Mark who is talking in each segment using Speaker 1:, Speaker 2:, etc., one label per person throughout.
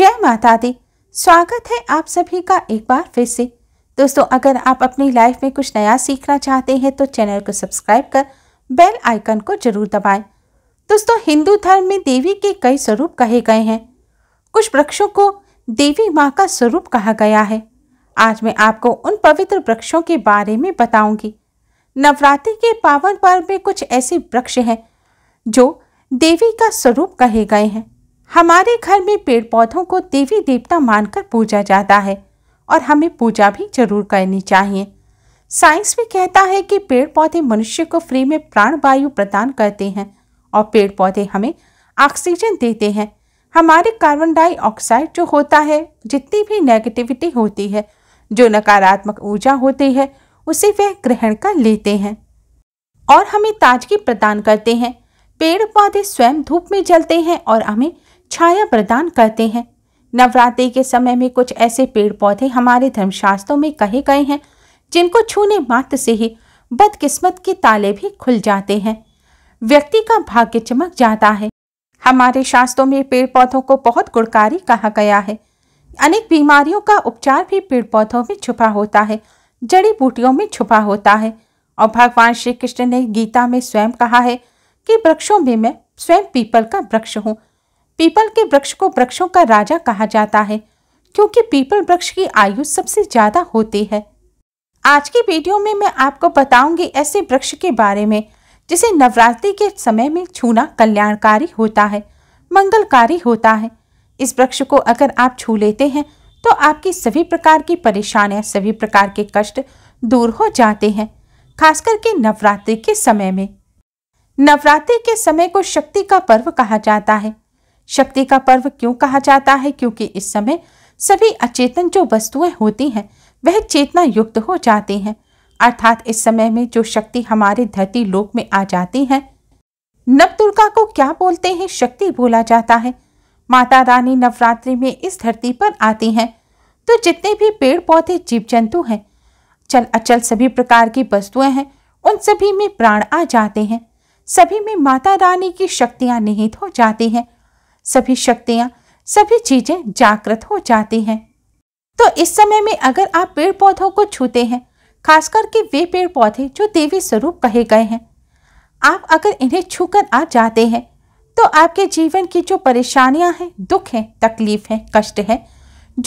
Speaker 1: जय माता दी स्वागत है आप सभी का एक बार फिर से दोस्तों अगर आप अपनी लाइफ में कुछ नया सीखना चाहते हैं तो चैनल को सब्सक्राइब कर बेल आइकन को जरूर दबाएं दोस्तों हिंदू धर्म में देवी के कई स्वरूप कहे गए हैं कुछ वृक्षों को देवी माँ का स्वरूप कहा गया है आज मैं आपको उन पवित्र वृक्षों के बारे में बताऊंगी नवरात्रि के पावन पर्व में कुछ ऐसे वृक्ष हैं जो देवी का स्वरूप कहे गए हैं हमारे घर में पेड़ पौधों को देवी देवता मानकर पूजा जाता है और हमें पूजा भी जरूर करनी चाहिए साइंस भी कहता है कि पेड़ पौधे मनुष्य को फ्री में प्राण वायु प्रदान करते हैं और पेड़ पौधे हमें ऑक्सीजन देते हैं हमारे कार्बन डाइऑक्साइड जो होता है जितनी भी नेगेटिविटी होती है जो नकारात्मक ऊर्जा होती है उसे वह ग्रहण कर लेते हैं और हमें ताजगी प्रदान करते हैं पेड़ पौधे स्वयं धूप में जलते हैं और हमें छाया प्रदान करते हैं नवरात्रि के समय में कुछ ऐसे पेड़ पौधे हमारे धर्मशास्त्रों में कहे गए हैं जिनको छूने मात्र से ही बदकिस्मत के ताले भी खुल जाते हैं व्यक्ति का भाग्य चमक जाता है हमारे शास्त्रों में पेड़ पौधों को बहुत गुणकारी कहा गया है अनेक बीमारियों का उपचार भी पेड़ पौधों में छुपा होता है जड़ी बूटियों में छुपा होता है और भगवान श्री कृष्ण ने गीता में स्वयं कहा है कि वृक्षों में मैं स्वयं पीपल का वृक्ष हूँ पीपल के वृक्ष को वृक्षों का राजा कहा जाता है क्योंकि पीपल वृक्ष की आयु सबसे ज़्यादा होती है आज की वीडियो में मैं आपको बताऊंगी ऐसे वृक्ष के बारे में जिसे नवरात्रि के समय में छूना कल्याणकारी होता है मंगलकारी होता है इस वृक्ष को अगर आप छू लेते हैं तो आपकी सभी प्रकार की परेशानियां सभी प्रकार के कष्ट दूर हो जाते हैं खास करके नवरात्रि के समय में नवरात्रि के समय को शक्ति का पर्व कहा जाता है शक्ति का पर्व क्यों कहा जाता है क्योंकि इस समय सभी अचेतन जो वस्तुएं होती हैं वह चेतना युक्त हो जाती हैं अर्थात इस समय में जो शक्ति हमारे धरती लोक में आ जाती है नव दुर्गा को क्या बोलते हैं शक्ति बोला जाता है माता रानी नवरात्रि में इस धरती पर आती हैं तो जितने भी पेड़ पौधे जीव जंतु हैं चल अचल सभी प्रकार की वस्तुएं हैं उन सभी में प्राण आ जाते हैं सभी में माता रानी की शक्तियां निहित हो जाती हैं सभी शक्तियां सभी चीज़ें जागृत हो जाती हैं तो इस समय में अगर आप पेड़ पौधों को छूते हैं खास करके वे पेड़ पौधे जो देवी स्वरूप कहे गए हैं आप अगर इन्हें छूकर आ जाते हैं तो आपके जीवन की जो परेशानियां हैं दुख हैं तकलीफ हैं कष्ट हैं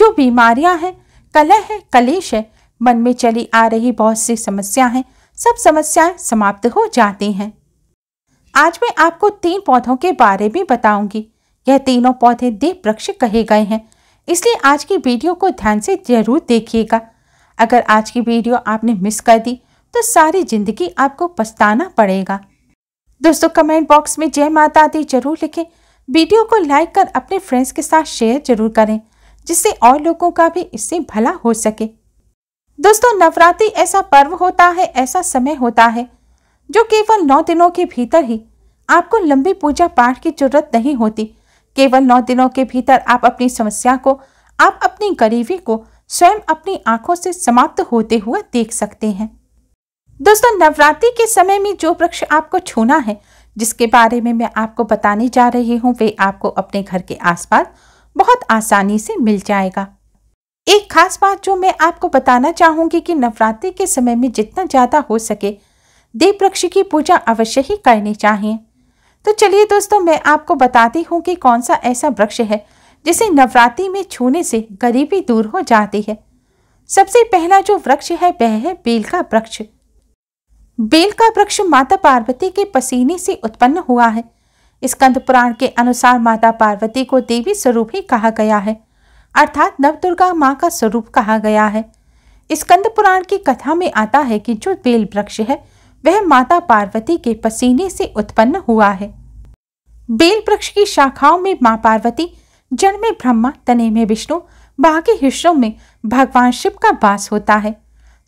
Speaker 1: जो बीमारियां हैं कलह है कलेश है मन में चली आ रही बहुत सी समस्या हैं सब समस्याएं समाप्त हो जाती हैं आज मैं आपको तीन पौधों के बारे में बताऊंगी यह तीनों पौधे देव वृक्ष कहे गए हैं इसलिए आज की वीडियो को ध्यान से जरूर देखिएगा अगर आज की वीडियो आपने मिस कर दी तो सारी जिंदगी आपको पछताना पड़ेगा दोस्तों कमेंट बॉक्स में जय माता दी जरूर लिखें वीडियो को लाइक कर अपने फ्रेंड्स के साथ शेयर जरूर करें जिससे और लोगों का भी इससे भला हो सके दोस्तों नवरात्रि ऐसा पर्व होता है ऐसा समय होता है जो केवल नौ दिनों के भीतर ही आपको लंबी पूजा पाठ की जरूरत नहीं होती केवल नौ दिनों के भीतर आप अपनी समस्या को आप अपनी गरीबी को स्वयं अपनी आंखों से समाप्त होते हुए देख सकते हैं दोस्तों नवरात्रि के समय में जो वृक्ष आपको छूना है जिसके बारे में मैं आपको बताने जा रही हूँ वे आपको अपने घर के आसपास बहुत आसानी से मिल जाएगा एक खास बात जो मैं आपको बताना चाहूंगी कि नवरात्रि के समय में जितना ज़्यादा हो सके देव वृक्ष की पूजा अवश्य ही करनी चाहिए तो चलिए दोस्तों मैं आपको बताती हूँ कि कौन सा ऐसा वृक्ष है जिसे नवरात्रि में छूने से गरीबी दूर हो जाती है सबसे पहला जो वृक्ष है वह है बेल का वृक्ष बेल का वृक्ष माता पार्वती के पसीने से उत्पन्न हुआ है स्कंद पुराण के अनुसार माता पार्वती को देवी स्वरूप ही कहा गया है अर्थात नव दुर्गा माँ का स्वरूप कहा गया है स्कंद पुराण की कथा में आता है कि जो बेल वृक्ष है वह माता पार्वती के पसीने से उत्पन्न हुआ है बेल वृक्ष की शाखाओं में माँ पार्वती जड़ में ब्रह्मा तने में विष्णु बाकी हिस्सों में भगवान शिव का वास होता है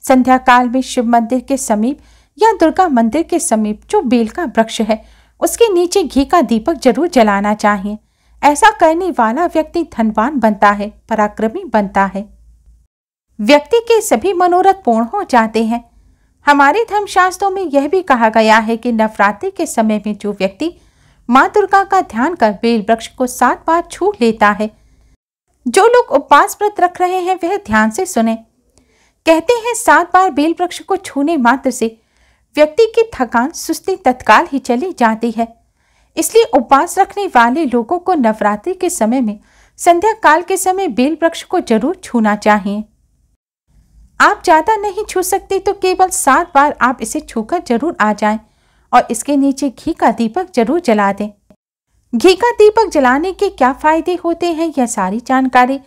Speaker 1: संध्या काल में शिव मंदिर के समीप या दुर्गा मंदिर के समीप जो बेल का वृक्ष है उसके नीचे घी का दीपक जरूर जलाना चाहिए ऐसा करने वाला व्यक्ति धनवान बनता है पराक्रमी बनता है व्यक्ति के सभी मनोरथ पूर्ण हो जाते हैं हमारे धर्मशास्त्रों में यह भी कहा गया है कि नवरात्रि के समय में जो व्यक्ति माँ दुर्गा का ध्यान कर बेल वृक्ष को सात बार छू लेता है जो लोग उपवास व्रत रख रहे हैं वह ध्यान से सुने कहते हैं सात बार बेल वृक्ष को छूने मात्र से व्यक्ति की थकान सुस्ती तत्काल ही चली जाती है इसलिए उपवास रखने वाले लोगों को नवरात्रि के समय में संध्या काल के समय बेल वृक्ष को जरूर छूना चाहिए आप ज़्यादा नहीं छू सकते तो केवल सात बार आप इसे छूकर जरूर आ जाएं और इसके नीचे घी का दीपक जरूर जला दें घी का दीपक जलाने के क्या फ़ायदे होते हैं यह सारी जानकारी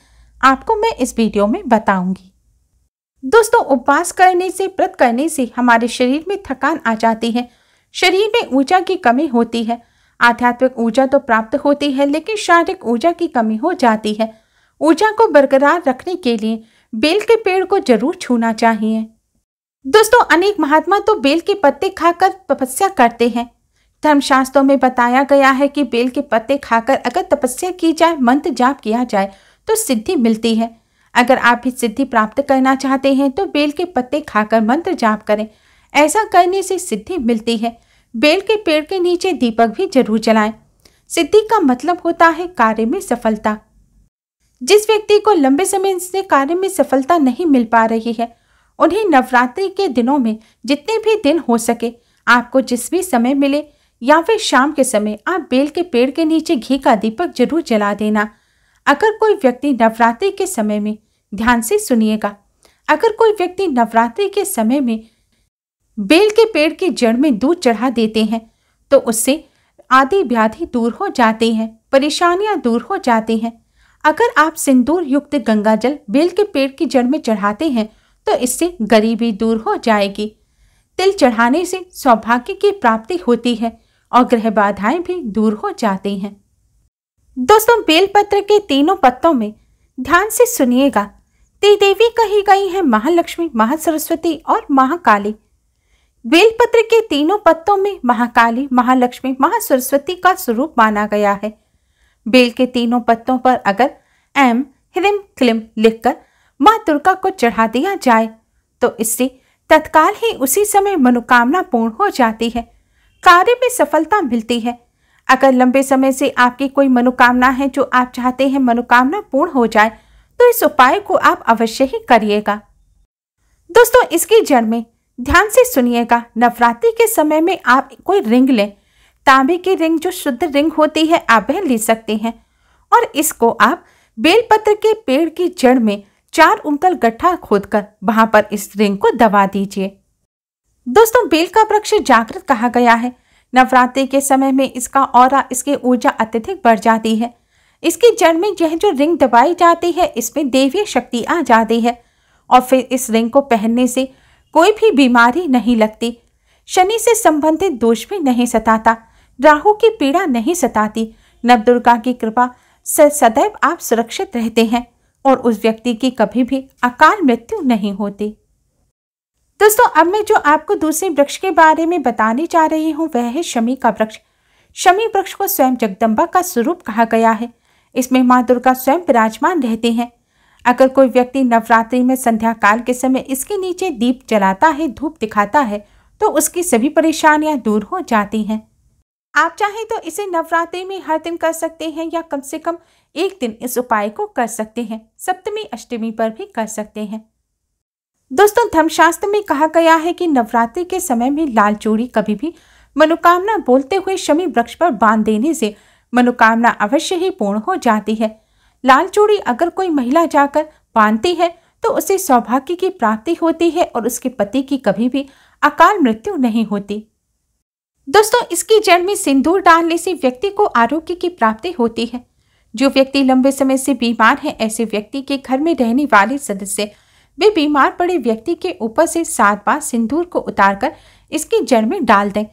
Speaker 1: आपको मैं इस वीडियो में बताऊंगी दोस्तों उपवास करने से व्रत करने से हमारे शरीर में थकान आ जाती है शरीर में ऊर्जा की कमी होती है आध्यात्मिक ऊर्जा तो प्राप्त होती है लेकिन शारीरिक ऊर्जा की कमी हो जाती है ऊर्जा को बरकरार रखने के लिए बेल के पेड़ को जरूर छूना चाहिए दोस्तों अनेक महात्मा तो बेल के पत्ते खाकर तपस्या करते हैं धर्मशास्त्रों में बताया गया है कि बेल के पत्ते खाकर अगर तपस्या की जाए मंत्र जाप किया जाए तो सिद्धि मिलती है अगर आप भी सिद्धि प्राप्त करना चाहते हैं तो बेल के पत्ते खाकर मंत्र जाप करें ऐसा करने से सिद्धि मिलती है बेल के पेड़ के नीचे दीपक भी जरूर जलाएं। सिद्धि का मतलब होता है कार्य में सफलता जिस व्यक्ति को लंबे समय से कार्य में सफलता नहीं मिल पा रही है उन्हें नवरात्रि के दिनों में जितने भी दिन हो सके आपको जिस भी समय मिले या फिर शाम के समय आप बेल के पेड़ के नीचे घी का दीपक जरूर जला देना अगर कोई व्यक्ति नवरात्रि के समय में ध्यान से सुनिएगा अगर कोई व्यक्ति नवरात्रि के समय में बेल के पेड़ के जड़ में दूध चढ़ा देते हैं तो उससे आधी व्याधि दूर हो जाती हैं परेशानियां दूर हो जाती हैं अगर आप सिंदूर युक्त गंगाजल बेल के पेड़ की जड़ में चढ़ाते हैं तो इससे गरीबी दूर हो जाएगी तिल चढ़ाने से सौभाग्य की प्राप्ति होती है और ग्रह बाधाएं भी दूर हो जाती हैं दोस्तों बेलपत्र के तीनों पत्तों में ध्यान से सुनिएगा देवी कही गई है महालक्ष्मी महासरस्वती और महाकाली बेलपत्र के तीनों पत्तों में महाकाली महालक्ष्मी महासरस्वती का स्वरूप माना गया है बेल के तीनों पत्तों पर अगर एम हिलिम क्लिम लिखकर माँ दुर्गा को चढ़ा दिया जाए तो इससे तत्काल ही उसी समय मनोकामना पूर्ण हो जाती है कार्य में सफलता मिलती है अगर लंबे समय से आपकी कोई मनोकामना है जो आप चाहते हैं मनोकामना पूर्ण हो जाए तो इस उपाय को आप अवश्य ही करिएगा दोस्तों इसकी जड़ में ध्यान से सुनिएगा नवरात्रि के समय में आप कोई रिंग लें तांबे की रिंग जो शुद्ध रिंग होती है आप वह ले सकते हैं और इसको आप बेलपत्र के पेड़ की जड़ में चार उंगल गड्ढा खोदकर वहां पर इस रिंग को दबा दीजिए दोस्तों बेल का वृक्ष जागृत कहा गया है नवरात्रि के समय में इसका और इसकी ऊर्जा अत्यधिक बढ़ जाती है इसकी जड़ में यह जो रिंग दबाई जाती है इसमें देवी शक्ति आ जाती है और फिर इस रिंग को पहनने से कोई भी बीमारी नहीं लगती शनि से संबंधित दोष भी नहीं सताता राहु की पीड़ा नहीं सताती नव दुर्गा की कृपा से सदैव आप सुरक्षित रहते हैं और उस व्यक्ति की कभी भी अकाल मृत्यु नहीं होती दोस्तों अब मैं जो आपको दूसरे वृक्ष के बारे में बताने जा रही हूँ वह है शमी का वृक्ष शमी वृक्ष को स्वयं जगदम्बा का स्वरूप कहा गया है इसमें माँ दुर्गा स्वयं विराजमान रहते हैं अगर कोई व्यक्ति नवरात्रि में संध्या काल के समय इसके नीचे दीप जलाता है धूप दिखाता है तो उसकी सभी परेशानियां दूर हो जाती हैं आप चाहें तो इसे नवरात्रि में हर दिन कर सकते हैं या कम से कम एक दिन इस उपाय को कर सकते हैं सप्तमी अष्टमी पर भी कर सकते हैं दोस्तों धर्मशास्त्र में कहा गया है कि नवरात्रि के समय में लाल चूड़ी कभी भी मनोकामना बोलते हुए शमी वृक्ष पर बांध देने से मनोकामना अवश्य ही पूर्ण हो जाती है लाल चूड़ी अगर कोई महिला जाकर बांधती है तो उसे सौभाग्य की प्राप्ति होती है और उसके पति की कभी भी अकाल मृत्यु नहीं होती दोस्तों इसकी जड़ में सिंदूर डालने से व्यक्ति को आरोग्य की प्राप्ति होती है जो व्यक्ति लंबे समय से बीमार है ऐसे व्यक्ति के घर में रहने वाले सदस्य वे बीमार पड़े व्यक्ति के ऊपर से सात बार सिंदूर को उतारकर इसकी जड़ में डाल दें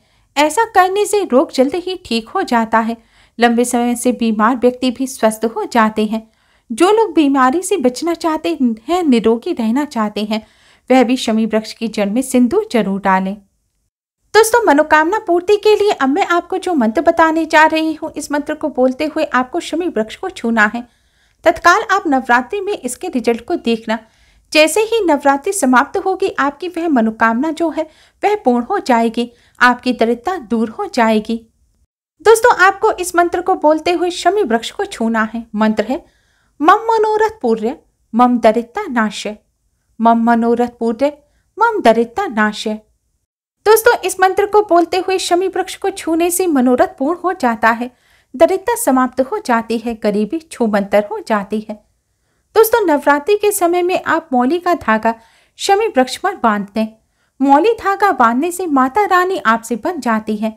Speaker 1: ऐसा करने से रोग जल्द ही ठीक हो जाता है लंबे समय से बीमार व्यक्ति भी स्वस्थ हो जाते हैं जो लोग बीमारी से बचना चाहते हैं निरोगी रहना चाहते हैं वह भी शमी वृक्ष की जड़ में सिंदूर जरूर डालें दोस्तों मनोकामना पूर्ति के लिए अब मैं आपको जो मंत्र बताने जा रही हूँ इस मंत्र को बोलते हुए आपको शमी वृक्ष को छूना है तत्काल आप नवरात्रि में इसके रिजल्ट को देखना जैसे ही नवरात्रि समाप्त होगी आपकी वह मनोकामना जो है वह पूर्ण हो जाएगी आपकी दरिद्रता दूर हो जाएगी दोस्तों आपको इस मंत्र को बोलते हुए शमी वृक्ष को छूना है मंत्र है मम मनोरथ पूर्य मम दरिद्रता नाश्य मम मनोरथ पूर्य मम दरिद्रता नाश्य दोस्तों इस मंत्र को बोलते हुए शमी वृक्ष को छूने से मनोरथ पूर्ण हो जाता है दरिद्रता समाप्त हो जाती है गरीबी छूमंतर हो जाती है दोस्तों नवरात्रि के समय में आप मौली का धागा शमी वृक्ष पर बांध दें मौली धागा बांधने से माता रानी आपसे बन जाती है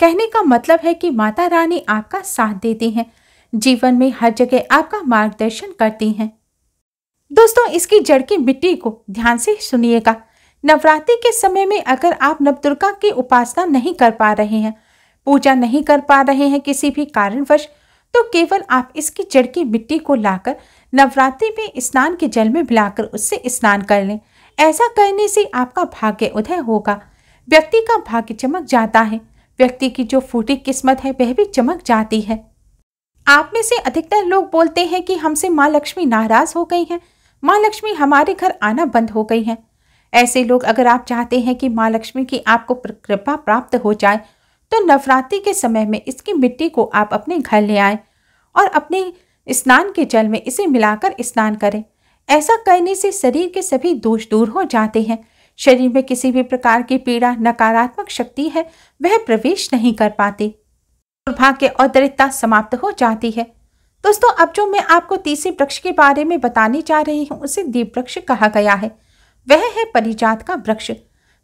Speaker 1: कहने का मतलब है कि माता रानी आपका साथ देती हैं जीवन में हर जगह आपका मार्गदर्शन करती हैं दोस्तों इसकी जड़ की मिट्टी को ध्यान से सुनिएगा नवरात्रि के समय में अगर आप नवदुर्गा की उपासना नहीं कर पा रहे हैं पूजा नहीं कर पा रहे हैं किसी भी कारणवश तो केवल आप इसकी जड़ की मिट्टी को लाकर नवरात्रि में स्नान के जल में मिलाकर उससे स्नान कर लें ऐसा करने से आपका भाग्य उदय होगा व्यक्ति का भाग्य चमक जाता है व्यक्ति की जो फूटी किस्मत है वह भी चमक जाती है आप में से अधिकतर लोग बोलते हैं कि हमसे माँ लक्ष्मी नाराज हो गई हैं माँ लक्ष्मी हमारे घर आना बंद हो गई हैं ऐसे लोग अगर आप चाहते हैं कि माँ लक्ष्मी की आपको कृपा प्राप्त हो जाए तो नवरात्रि के समय में इसकी मिट्टी को आप अपने घर ले आए और अपने स्नान के जल में इसे मिलाकर स्नान करें ऐसा करने से शरीर के सभी दोष दूर हो जाते हैं शरीर में किसी भी प्रकार की पीड़ा नकारात्मक शक्ति है वह प्रवेश नहीं कर पाती दुर्भाग्य और दरिद्रता समाप्त हो जाती है दोस्तों अब जो मैं आपको तीसरे वृक्ष के बारे में बताने जा रही हूँ उसे दीप वृक्ष कहा गया है वह है परिजात का वृक्ष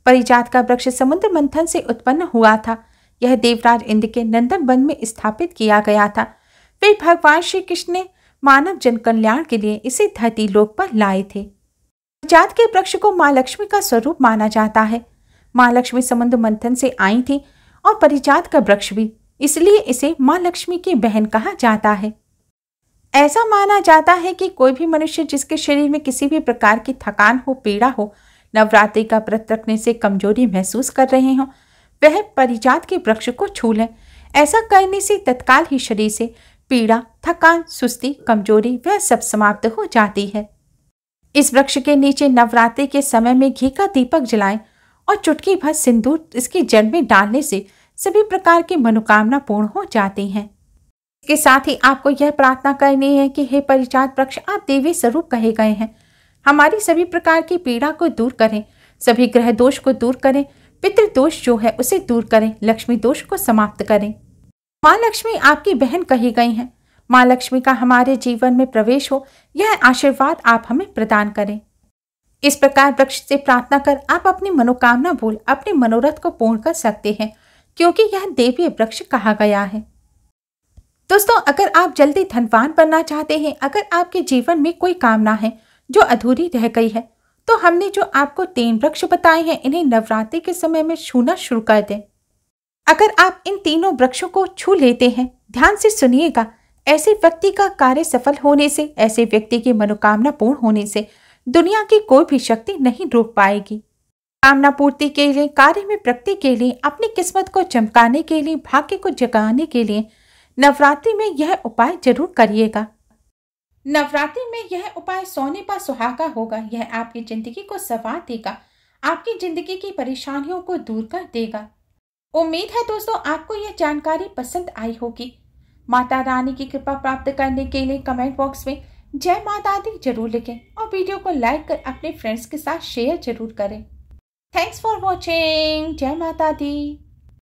Speaker 1: परिजात का वृक्ष समुद्र मंथन से उत्पन्न हुआ था यह देवराज इंद्र के नंदन वन में स्थापित किया गया था फिर भगवान श्री कृष्ण ने मानव जन कल्याण के लिए इसे धरती लोक पर लाए थे परिजात के वृक्ष को माँ लक्ष्मी का स्वरूप माना जाता है माँ लक्ष्मी समुद्र मंथन से आई थी और परिजात का वृक्ष भी इसलिए इसे माँ लक्ष्मी की बहन कहा जाता है ऐसा माना जाता है कि कोई भी मनुष्य जिसके शरीर में किसी भी प्रकार की थकान हो पीड़ा हो नवरात्रि का व्रत रखने से कमजोरी महसूस कर रहे हों वह परिजात के वृक्ष को छू लें ऐसा करने से तत्काल ही शरीर से पीड़ा थकान सुस्ती कमजोरी वह सब समाप्त हो जाती है इस वृक्ष के नीचे नवरात्रि के समय में घी का दीपक जलाएं और चुटकी भर सिंदूर इसके जड़ में डालने से सभी प्रकार की मनोकामना पूर्ण हो जाती हैं इसके साथ ही आपको यह प्रार्थना करनी है कि हे परिचात वृक्ष आप देवी स्वरूप कहे गए हैं हमारी सभी प्रकार की पीड़ा को दूर करें सभी ग्रह दोष को दूर करें पितृ दोष जो है उसे दूर करें लक्ष्मी दोष को समाप्त करें माँ लक्ष्मी आपकी बहन कही गई हैं माँ लक्ष्मी का हमारे जीवन में प्रवेश हो यह आशीर्वाद आप हमें प्रदान करें इस प्रकार वृक्ष से प्रार्थना कर आप अपनी मनोकामना भूल अपने मनोरथ को पूर्ण कर सकते हैं क्योंकि यह देवीय वृक्ष कहा गया है दोस्तों अगर आप जल्दी धनवान बनना चाहते हैं अगर आपके जीवन में कोई कामना है जो अधूरी रह गई है तो हमने जो आपको तीन वृक्ष बताए हैं इन्हें नवरात्रि के समय में छूना शुरू कर दें अगर आप इन तीनों वृक्षों को छू लेते हैं ध्यान से सुनिएगा ऐसे व्यक्ति का कार्य सफल होने से ऐसे व्यक्ति की मनोकामना पूर्ण होने से दुनिया की कोई भी शक्ति नहीं रोक पाएगी कामना पूर्ति के लिए कार्य में प्रगति के लिए अपनी किस्मत को चमकाने के लिए भाग्य को जगाने के लिए नवरात्रि में यह उपाय जरूर करिएगा नवरात्रि में यह उपाय सोने पर सुहागा होगा यह आपकी जिंदगी को सवार देगा आपकी जिंदगी की परेशानियों को दूर कर देगा उम्मीद है दोस्तों आपको यह जानकारी पसंद आई होगी माता रानी की कृपा प्राप्त करने के लिए कमेंट बॉक्स में जय माता दी जरूर लिखें और वीडियो को लाइक कर अपने फ्रेंड्स के साथ शेयर जरूर करें थैंक्स फॉर वॉचिंग जय माता दी